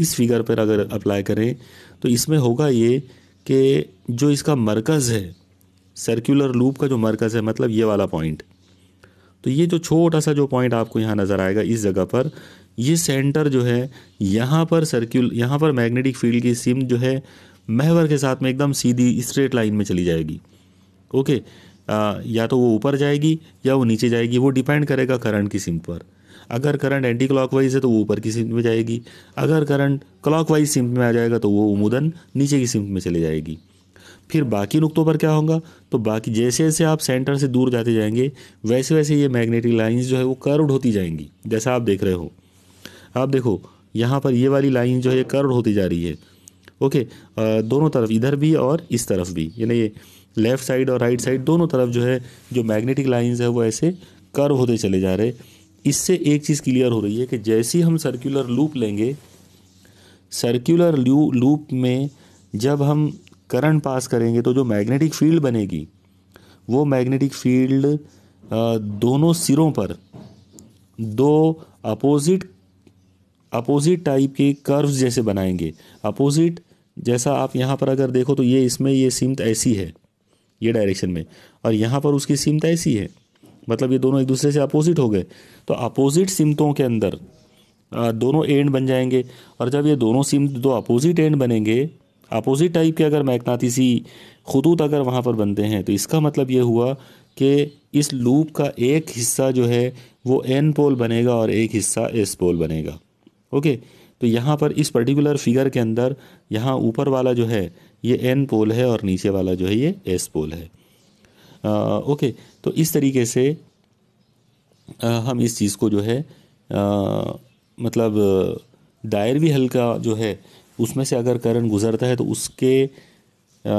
इस फिगर पर अगर अप्लाई करें तो इसमें होगा ये कि जो इसका मरकज़ है सर्कुलर लूप का जो मरकज़ है मतलब ये वाला पॉइंट तो ये जो छोटा सा जो पॉइंट आपको यहाँ नज़र आएगा इस जगह पर ये सेंटर जो है यहाँ पर सर्क्यूल यहाँ पर मैग्नेटिक फील्ड की सिम जो है महवर के साथ में एकदम सीधी स्ट्रेट लाइन में चली जाएगी ओके आ, या तो वो ऊपर जाएगी या वो नीचे जाएगी वो डिपेंड करेगा करंट की सिम पर अगर करंट एंटी क्लॉकवाइज है तो वो ऊपर की सिम में जाएगी अगर करंट क्लॉकवाइज सिम में आ जाएगा तो वो उमूदन नीचे की सिम में चली जाएगी फिर बाकी नुकतों पर क्या होगा तो बाकी जैसे जैसे आप सेंटर से दूर जाते जाएंगे वैसे वैसे ये मैग्नेटिक लाइंस जो है वो कर्व्ड होती जाएंगी जैसा आप देख रहे हो आप देखो यहाँ पर ये वाली लाइन जो है कर्व होती जा रही है ओके दोनों तरफ इधर भी और इस तरफ भी यानी ये लेफ़्ट साइड और राइट साइड दोनों तरफ जो है जो मैग्नेटिक लाइंस है वो ऐसे कर्व होते चले जा रहे इससे एक चीज़ क्लियर हो रही है कि जैसे ही हम सर्कुलर लूप लेंगे सर्कुलर लूप में जब हम करंट पास करेंगे तो जो मैग्नेटिक फील्ड बनेगी वो मैग्नेटिक फील्ड दोनों सिरों पर दो अपोजिट अपोजिट टाइप के कर्व्स जैसे बनाएंगे अपोजिट जैसा आप यहाँ पर अगर देखो तो ये इसमें ये सीमत ऐसी है ये डायरेक्शन में और यहाँ पर उसकी सीमत ऐसी है मतलब ये दोनों एक दूसरे से अपोजिट हो गए तो अपोजिट सिमतों के अंदर दोनों एंड बन जाएंगे और जब ये दोनों सिम दो अपोजिट एंड बनेंगे अपोजिट टाइप के अगर मैकनातीसी खतूत अगर वहाँ पर बनते हैं तो इसका मतलब ये हुआ कि इस लूप का एक हिस्सा जो है वो एन पोल बनेगा और एक हिस्सा एस पोल बनेगा ओके तो यहाँ पर इस पर्टिकुलर फिगर के अंदर यहाँ ऊपर वाला जो है ये एन पोल है और नीचे वाला जो है ये एस पोल है आ, ओके तो इस तरीके से आ, हम इस चीज़ को जो है आ, मतलब दायर भी हल्का जो है उसमें से अगर करंट गुजरता है तो उसके आ,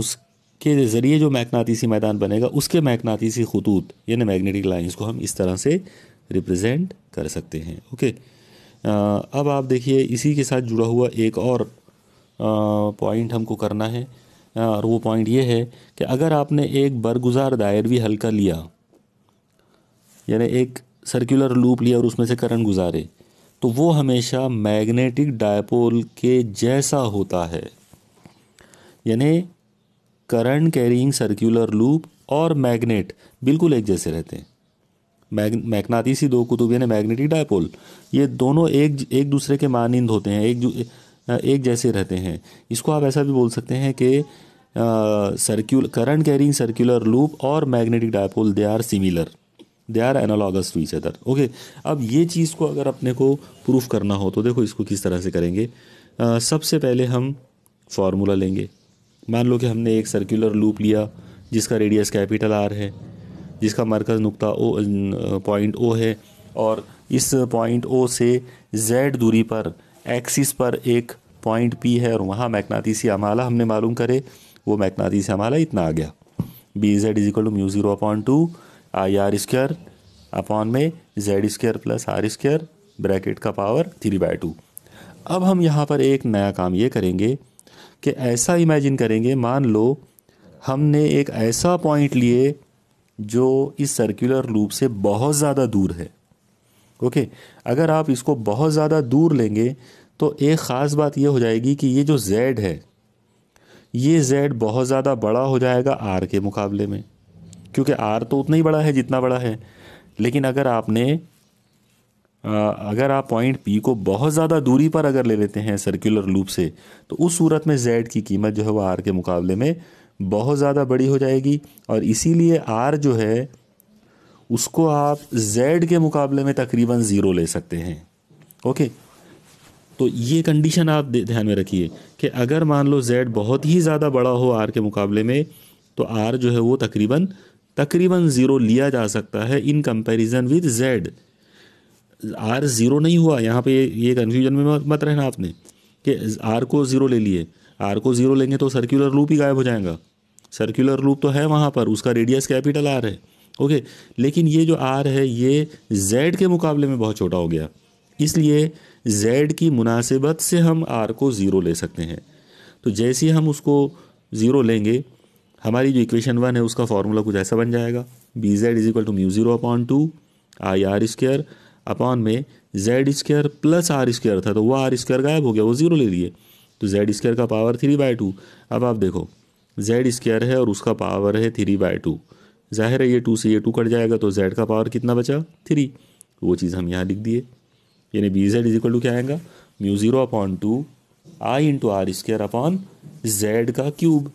उसके ज़रिए जो मैकनातीसी मैदान बनेगा उसके मैकनातीसी खतूत यानी मैग्नेटिक लाइंस को हम इस तरह से रिप्रेजेंट कर सकते हैं ओके अब आप देखिए इसी के साथ जुड़ा हुआ एक और पॉइंट हमको करना है और वो पॉइंट ये है कि अगर आपने एक बरगुजार दायरवी हल्का लिया यानी एक सर्कुलर लूप लिया और उसमें से करंट गुजारे तो वो हमेशा मैग्नेटिक डायपोल के जैसा होता है यानी करंट कैरिंग सर्कुलर लूप और मैग्नेट बिल्कुल एक जैसे रहते हैं मैग मैग्नातीसी दो कुतुब यानी मैग्नेटिक डायपोल ये दोनों एक एक दूसरे के मानंद होते हैं एक एक जैसे रहते हैं इसको आप ऐसा भी बोल सकते हैं कि circular current carrying circular loop और magnetic dipole they are similar they are analogous to each other okay अब ये चीज़ को अगर अपने को प्रूफ करना हो तो देखो इसको किस तरह से करेंगे आ, सबसे पहले हम फार्मूला लेंगे मान लो कि हमने एक सर्कुलर लूप लिया जिसका रेडियस कैपिटल आर है जिसका मरकज़ नुकता ओ पॉइंट ओ है और इस पॉइंट ओ से जेड दूरी पर एक्सिस पर एक पॉइंट पी है और वहाँ मैकनातीसी अमाला हमने मालूम करे वो मैकनातीसी अमाला इतना आ गया B Z is equal to mu zero upon two I R square upon में Z square plus R square bracket का पावर थ्री बाय टू अब हम यहाँ पर एक नया काम ये करेंगे कि ऐसा इमेजिन करेंगे मान लो हमने एक ऐसा पॉइंट लिए जो इस सर्कुलर लूप से बहुत ज़्यादा दूर है ओके अगर आप इसको बहुत ज़्यादा दूर लेंगे तो एक ख़ास बात यह हो जाएगी कि ये जो जेड है ये जेड बहुत ज़्यादा बड़ा हो जाएगा आर के मुकाबले में क्योंकि आर तो उतना ही बड़ा है जितना बड़ा है लेकिन अगर आपने अगर आप पॉइंट पी को बहुत ज़्यादा दूरी पर अगर ले लेते हैं सर्कुलर लूप से तो उस सूरत में जेड की कीमत जो है वो आर के मुकाबले में बहुत ज़्यादा बड़ी हो जाएगी और इसीलिए आर जो है उसको आप जेड के मुकाबले में तकरीबन ज़ीरो ले सकते हैं ओके तो ये कंडीशन आप ध्यान में रखिए कि अगर मान लो जेड बहुत ही ज़्यादा बड़ा हो आर के मुकाबले में तो आर जो है वो तकरीबन तकरीबन ज़ीरो लिया जा सकता है in comparison with Z R zero नहीं हुआ यहाँ पे ये कन्फ्यूजन में मत रहना आपने कि आर को ज़ीरो ले लिए आर को ज़ीरो लेंगे तो सर्कुलर लूप ही गायब हो जाएगा सर्कुलर लूप तो है वहाँ पर उसका रेडियस कैपिटल आर है ओके लेकिन ये जो आर है ये जेड के मुकाबले में बहुत छोटा हो गया इसलिए जेड की मुनासिबत से हम आर को ज़ीरो ले सकते हैं तो जैसे ही हम उसको ज़ीरो लेंगे हमारी जो इक्वेशन वन है उसका फार्मूला कुछ ऐसा बन जाएगा B Z is equal to mu zero upon two I R square upon में Z square plus R square था तो वो आर स्क्वेयर गायब हो गया वो ज़ीरो ले लिए तो जेड स्क्वेयर का पावर थ्री बाय टू अब आप देखो जेड स्क्वायर है और उसका पावर है थ्री बाय टू जाहिर है ये टू से ये टू कट जाएगा तो जेड का पावर कितना बचा थ्री वो चीज़ हम यहाँ लिख दिए यानी B Z is equal to क्या आएगा mu zero upon two I into R square upon Z का क्यूब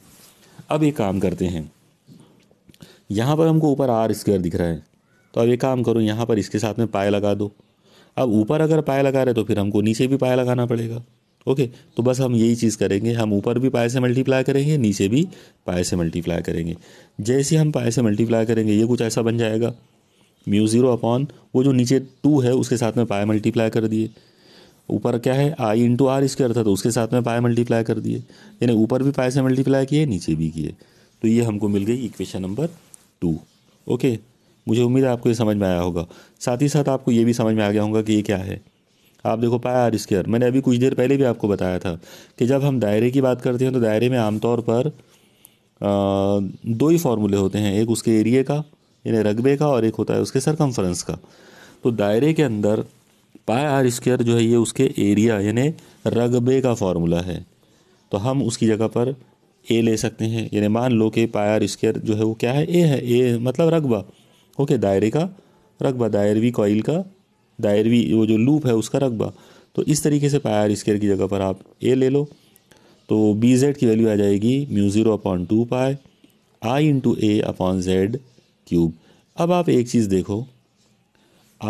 अब एक काम करते हैं यहाँ पर हमको ऊपर आर स्क्वायर दिख रहा है तो अब एक काम करो यहाँ पर इसके साथ में पाए लगा दो अब ऊपर अगर पाए लगा रहे तो फिर हमको नीचे भी पाए लगाना पड़ेगा ओके तो बस हम यही चीज़ करेंगे हम ऊपर भी पाए से मल्टीप्लाई करेंगे नीचे भी पाए से मल्टीप्लाई करेंगे जैसे हम पाए से मल्टीप्लाई करेंगे ये कुछ ऐसा बन जाएगा म्यू ज़ीरो अपॉन वो जो नीचे टू है उसके साथ में पाए मल्टीप्लाई कर दिए ऊपर क्या है आई इंटू आर इसके अर्थ है तो उसके साथ में पाए मल्टीप्लाई कर दिए यानी ऊपर भी पाए से मल्टीप्लाई किए नीचे भी किए तो ये हमको मिल गई इक्वेशन नंबर टू ओके मुझे उम्मीद है आपको ये समझ में आया होगा साथ ही साथ आपको ये भी समझ में आ गया होगा कि ये क्या है आप देखो पाए आर स्क्र मैंने अभी कुछ देर पहले भी आपको बताया था कि जब हम दायरे की बात करते हैं तो दायरे में आमतौर पर दो ही फार्मूले होते हैं एक उसके एरिए का यानी रकबे का और एक होता है उसके सरकमफ्रेंस का तो दायरे के अंदर पाए आर स्क्वेयर जो है ये उसके एरिया यानी रगबे का फार्मूला है तो हम उसकी जगह पर ए ले सकते हैं यानी मान लो कि पाए आर स्क्वेयर जो है वो क्या है ए है ए मतलब रकबा ओके दायरे का रकबा दायरवी कॉइल का दायरवी वो जो लूप है उसका रकबा तो इस तरीके से पाया स्केयर की जगह पर आप ए ले लो तो बी जेड की वैल्यू आ जाएगी mu zero upon two pi I into A upon Z cube अब आप एक चीज़ देखो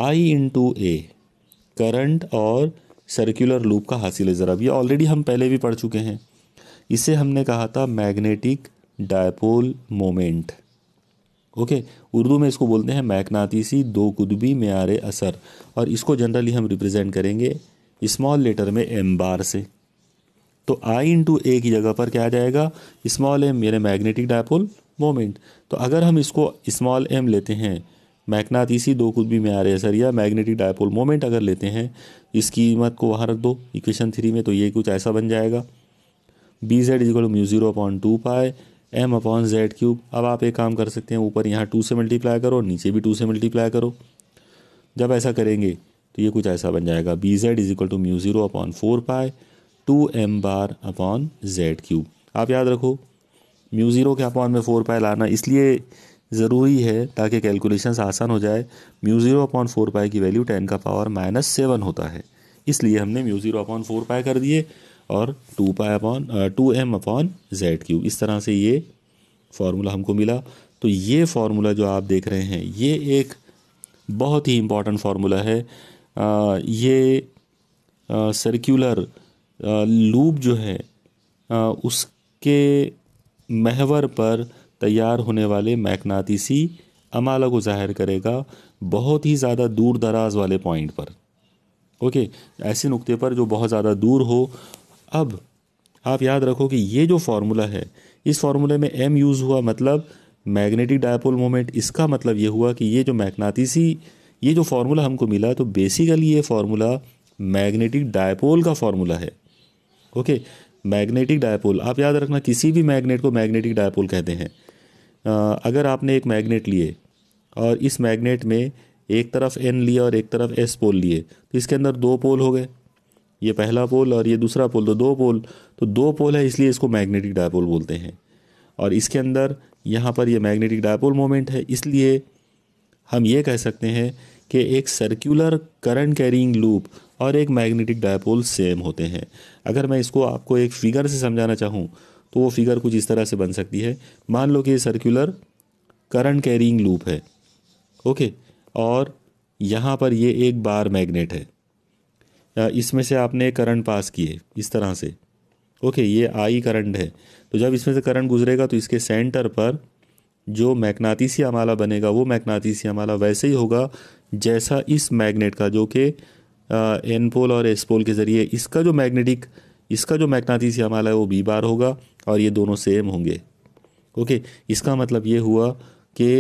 आई इंटू ए करंट और सर्कुलर लूप का हासिल ज़रा ये ऑलरेडी हम पहले भी पढ़ चुके हैं इसे हमने कहा था magnetic dipole moment okay Urdu में इसको बोलते हैं मैकनातीसी दो कुदबी मैार असर और इसको जनरली हम रिप्रेजेंट करेंगे स्मॉल लेटर में एम बार से तो आई इंटू ए की जगह पर क्या आ जाएगा स्मॉल एम यानी मैग्नेटिक डायपोल मोमेंट तो अगर हम इसको स्मॉल एम लेते हैं मैकनातीसी दो कुदबी मैार असर या मैग्नेटिक डायपोल मोमेंट अगर लेते हैं इस कीमत को वहाँ रख दो इक्वेशन थ्री में तो ये कुछ ऐसा बन जाएगा B Z is equal mu zero point two pi M upon Z cube अब आप एक काम कर सकते हैं ऊपर यहाँ टू से मल्टीप्लाई करो नीचे भी टू से मल्टीप्लाई करो जब ऐसा करेंगे तो ये कुछ ऐसा बन जाएगा B Z is equal to mu zero upon four pi two M bar upon Z cube आप याद रखो म्यू ज़ीरो के अपॉन में फोर पाए लाना इसलिए ज़रूरी है ताकि कैलकुलेशंस आसान हो जाए mu zero upon four pi की वैल्यू टेन का पावर माइनस सेवन होता है इसलिए हमने म्यू ज़ीरो अपॉन फोर पाए कर दिए और two pi upon two M upon Z cube इस तरह से ये फार्मूला हमको मिला तो ये फार्मूला जो आप देख रहे हैं ये एक बहुत ही इम्पॉर्टेंट फार्मूला है आ, ये सर्कुलर लूप जो है आ, उसके महवर पर तैयार होने वाले मैकनातीसी अमाला को जाहिर करेगा बहुत ही ज़्यादा दूर दराज वाले पॉइंट पर ओके ऐसे नुक्ते पर जो बहुत ज़्यादा दूर हो अब आप याद रखो कि ये जो फार्मूला है इस फार्मूले में एम यूज़ हुआ मतलब मैग्नेटिक डायपोल मोमेंट इसका मतलब ये हुआ कि ये जो मैग्नातीसी ये जो फार्मूला हमको मिला तो बेसिकली ये फार्मूला मैग्नेटिक डायपोल का फार्मूला है ओके मैग्नेटिक डायपोल आप याद रखना किसी भी मैग्नेट को मैग्नेटिक डायपोल कहते हैं आ, अगर आपने एक मैग्नेट लिए और इस मैग्नेट में एक तरफ एन लिया और एक तरफ एस पोल लिए तो इसके अंदर दो पोल हो गए ये पहला पोल और ये दूसरा पोल तो दो पोल तो दो पोल है इसलिए इसको मैग्नेटिक डायपोल बोलते हैं और इसके अंदर यहाँ पर ये मैग्नेटिक डायपोल मोमेंट है इसलिए हम ये कह सकते हैं कि एक सर्कुलर करंट कैरिंग लूप और एक मैग्नेटिक डायपोल सेम होते हैं अगर मैं इसको आपको एक फिगर से समझाना चाहूँ तो वो फिगर कुछ इस तरह से बन सकती है मान लो कि ये सर्कुलर करंट कैरिंग लूप है ओके और यहाँ पर ये एक बार मैग्नेट है इसमें से आपने करंट पास किए इस तरह से ओके ये आई करंट है तो जब इसमें से करंट गुजरेगा तो इसके सेंटर पर जो मैकनातीसी अमाला बनेगा वो मैग्नातीसी अमाला वैसे ही होगा जैसा इस मैग्नेट का जो कि एन पोल और एस पोल के ज़रिए इसका जो मैग्नेटिक इसका जो मैकनातीसी अमाला है वो बी बार होगा और ये दोनों सेम होंगे ओके इसका मतलब ये हुआ कि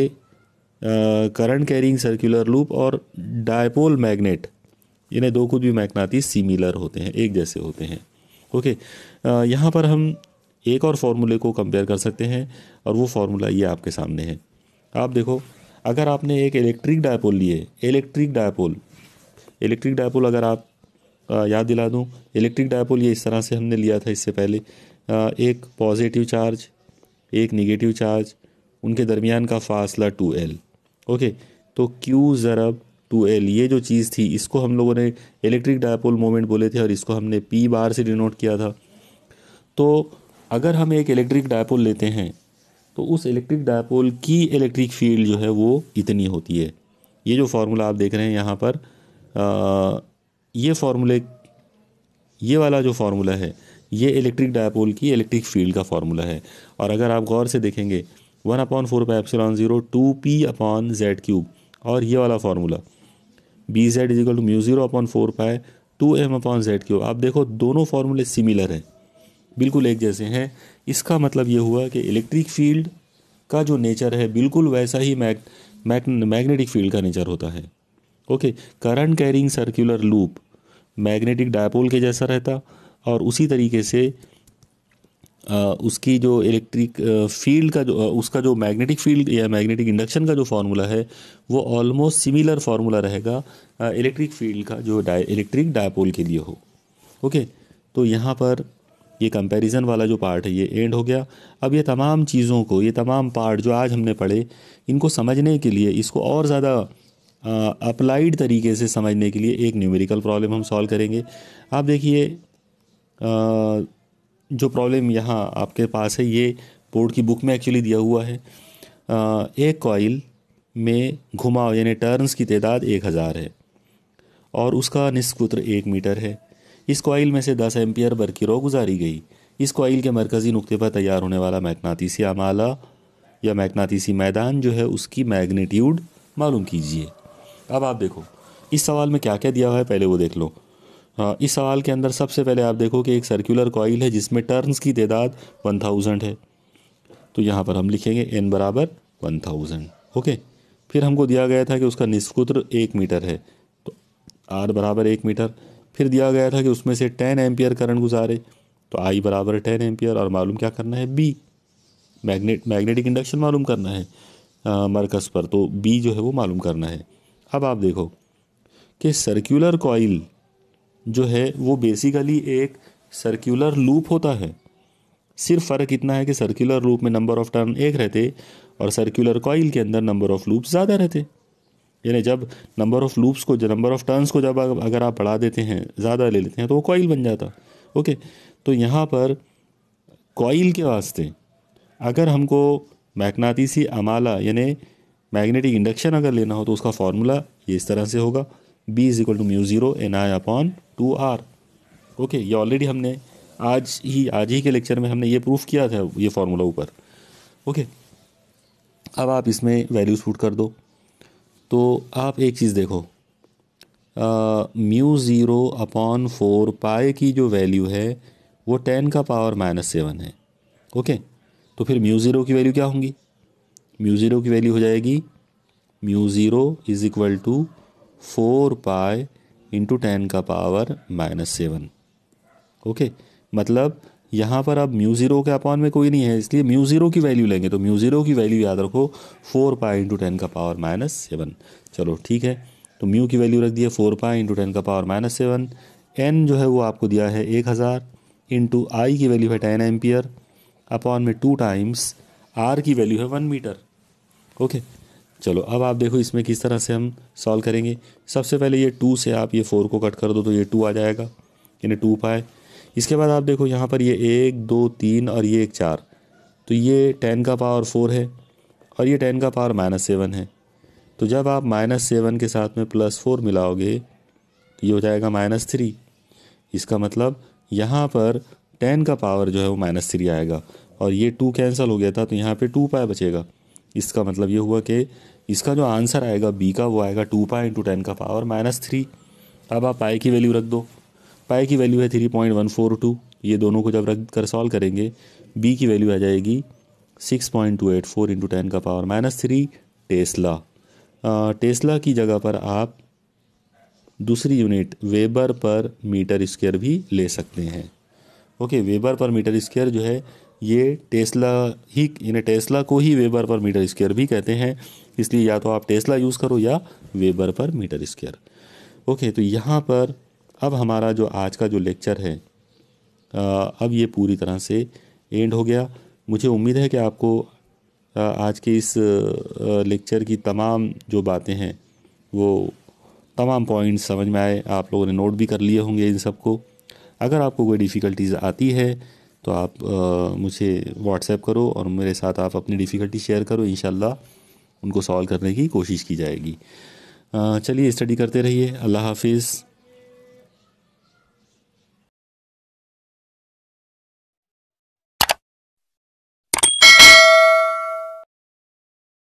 करंट कैरिंग सर्कुलर लूप और डायपोल मैग्नेट इन्हें दो खुद भी मैकनाती सिमिलर होते हैं एक जैसे होते हैं ओके यहाँ पर हम एक और फार्मूले को कंपेयर कर सकते हैं और वो फार्मूला ये आपके सामने है आप देखो अगर आपने एक इलेक्ट्रिक डायपोल लिए इलेक्ट्रिक डायपोल इलेक्ट्रिक डायपोल अगर आप याद दिला दूँ इलेक्ट्रिक डायपोल ये इस तरह से हमने लिया था इससे पहले एक पॉजिटिव चार्ज एक निगेटिव चार्ज उनके दरमियान का फासला टू एल ओके तो क्यू ज़रब टू एल ये जो चीज़ थी इसको हम लोगों ने इलेक्ट्रिक डायपोल मोमेंट बोले थे और इसको हमने पी बार से डिनोट किया था तो अगर हम एक इलेक्ट्रिक डायपोल लेते हैं तो उस इलेक्ट्रिक डायपोल की इलेक्ट्रिक फील्ड जो है वो इतनी होती है ये जो फार्मूला आप देख रहे हैं यहाँ पर आ, ये फार्मूले ये वाला जो फार्मूला है ये इलेक्ट्रिक डायपोल की इलेक्ट्रिक फील्ड का फार्मूला है और अगर आप गौर से देखेंगे one upon four pi epsilon zero two p upon Z cube और ये वाला formula B Z is equal to mu zero upon four pi two M upon z cube आप देखो दोनों फार्मूले सिमिलर हैं बिल्कुल एक जैसे हैं इसका मतलब ये हुआ कि इलेक्ट्रिक फील्ड का जो नेचर है बिल्कुल वैसा ही मैग मैग मैग्नेटिक फील्ड का नेचर होता है okay current carrying circular loop magnetic dipole के जैसा रहता और उसी तरीके से उसकी जो इलेक्ट्रिक फील्ड का जो उसका जो मैग्नेटिक फील्ड या मैग्नेटिक इंडक्शन का जो फार्मूला है वो ऑलमोस्ट सिमिलर फार्मूला रहेगा इलेक्ट्रिक फील्ड का जो डाई इलेक्ट्रिक डायपोल के लिए हो ओके तो यहाँ पर ये कंपैरिजन वाला जो पार्ट है ये एंड हो गया अब ये तमाम चीज़ों को ये तमाम पार्ट जो आज हमने पढ़े इनको समझने के लिए इसको और ज़्यादा अप्लाइड तरीके से समझने के लिए एक न्यूमेरिकल प्रॉब्लम हम सॉल्व करेंगे आप देखिए जो प्रॉब्लम यहाँ आपके पास है ये बोर्ड की बुक में एक्चुअली दिया हुआ है एक कॉइल में घुमाव यानी टर्न्स की तादाद एक हज़ार है और उसका निष्कुत्र एक मीटर है इस कॉइल में से दस एम्पियर की रो गुजारी गई इस कॉइल के मरकज़ी नुक्ते पर तैयार होने वाला मैकनातीसी आमाला या मैकनातीसी मैदान जो है उसकी मैग्नीट्यूड मालूम कीजिए अब आप देखो इस सवाल में क्या क्या दिया हुआ है पहले वो देख लो हाँ, इस सवाल के अंदर सबसे पहले आप देखो कि एक सर्कुलर कॉइल है जिसमें टर्न्स की तादाद वन थाउजेंड है तो यहाँ पर हम लिखेंगे एन बराबर वन थाउजेंड ओके फिर हमको दिया गया था कि उसका निष्कुत्र एक मीटर है तो आर बराबर एक मीटर फिर दिया गया था कि उसमें से टेन एम्पियर करंट गुजारे तो आई बराबर टेन एम्पियर और मालूम क्या करना है बी मैग्नेट मैग्नेटिक इंडक्शन मालूम करना है मरकज़ पर तो बी जो है वो मालूम करना है अब आप देखो कि सर्कुलर कॉइल जो है वो बेसिकली एक सर्कुलर लूप होता है सिर्फ फ़र्क इतना है कि सर्कुलर लूप में नंबर ऑफ टर्न एक रहते और सर्कुलर कॉइल के अंदर नंबर ऑफ लूप्स ज़्यादा रहते यानी जब नंबर ऑफ लूप्स को नंबर ऑफ टर्न्स को जब अगर आप बढ़ा देते हैं ज़्यादा ले लेते हैं तो वो कॉइल बन जाता ओके तो यहाँ पर कॉइल के वास्ते अगर हमको मैग्नातीसी अमाला यानी मैग्नेटिक इंडक्शन अगर लेना हो तो उसका फार्मूला ये इस तरह से होगा B is equal to mu zero n I upon two r okay ये ऑलरेडी हमने आज ही आज ही के लेक्चर में हमने ये प्रूफ किया था ये फार्मूला ऊपर ओके अब आप इसमें वैल्यूज फूट कर दो तो आप एक चीज़ देखो mu zero upon four pi की जो वैल्यू है वो टेन का पावर माइनस सेवन है ओके तो फिर म्यू ज़ीरो की वैल्यू क्या होंगी म्यू ज़ीरो की वैल्यू हो जाएगी mu zero is equal to four pi into ten का पावर माइनस सेवन ओके मतलब यहाँ पर अब म्यू ज़ीरो के अपॉन में कोई नहीं है इसलिए म्यू ज़ीरो की वैल्यू लेंगे तो म्यू ज़ीरो की वैल्यू याद रखो फोर पाई इंटू टेन का पावर माइनस सेवन चलो ठीक है तो म्यू की वैल्यू रख दिए फोर पाई इंटू टेन का पावर माइनस सेवन एन जो है वो आपको दिया है एक हज़ार इंटू आई की वैल्यू है टेन एम्पियर अपॉन में टू टाइम्स आर की वैल्यू है वन मीटर ओके चलो अब आप देखो इसमें किस तरह से हम सॉल्व करेंगे सबसे पहले ये टू से आप ये फोर को कट कर दो तो ये टू आ जाएगा यानी टू पाए इसके बाद आप देखो यहाँ पर ये एक दो तीन और ये एक चार तो ये टेन का पावर फोर है और ये टेन का पावर माइनस सेवन है तो जब आप माइनस सेवन के साथ में प्लस फोर मिलाओगे तो ये हो जाएगा माइनस थ्री इसका मतलब यहाँ पर टेन का पावर जो है वो माइनस थ्री आएगा और ये टू कैंसिल हो गया था तो यहाँ पे टू पाए बचेगा इसका मतलब ये हुआ कि इसका जो आंसर आएगा बी का वो आएगा टू पाई इंटू टेन का पावर माइनस थ्री अब आप पाई की वैल्यू रख दो पाई की वैल्यू है three point one four two ये दोनों को जब रख कर सॉल्व करेंगे बी की वैल्यू आ जाएगी six point two eight four into ten का power minus three tesla tesla की जगह पर आप दूसरी unit weber per metre square भी ले सकते हैं okay weber per metre square जो है ये टेस्ला ही यानी टेस्ला को ही वेबर पर मीटर स्क्वायर भी कहते हैं इसलिए या तो आप टेस्ला यूज़ करो या weber per metre square okay तो यहाँ पर अब हमारा जो आज का जो लेक्चर है अब ये पूरी तरह से एंड हो गया मुझे उम्मीद है कि आपको आज के इस लेक्चर की तमाम जो बातें हैं वो तमाम पॉइंट्स समझ में आए आप लोगों ने नोट भी कर लिए होंगे इन सबको अगर आपको कोई डिफ़िकल्टीज़ आती है तो आप आ, मुझे व्हाट्सएप करो और मेरे साथ आप अपनी डिफ़िकल्टी शेयर करो इन उनको सॉल्व करने की कोशिश की जाएगी चलिए स्टडी करते रहिए अल्लाह हाफिज़